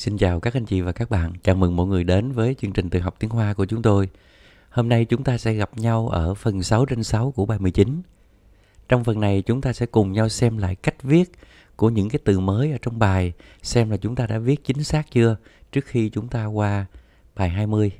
Xin chào các anh chị và các bạn. Chào mừng mọi người đến với chương trình tự học tiếng Hoa của chúng tôi. Hôm nay chúng ta sẽ gặp nhau ở phần 6 trên 6 của bài 19. Trong phần này chúng ta sẽ cùng nhau xem lại cách viết của những cái từ mới ở trong bài, xem là chúng ta đã viết chính xác chưa trước khi chúng ta qua bài 20.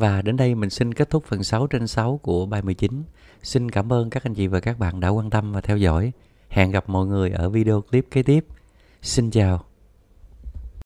Và đến đây mình xin kết thúc phần 6 trên 6 của bài 19. Xin cảm ơn các anh chị và các bạn đã quan tâm và theo dõi. Hẹn gặp mọi người ở video clip kế tiếp. Xin chào.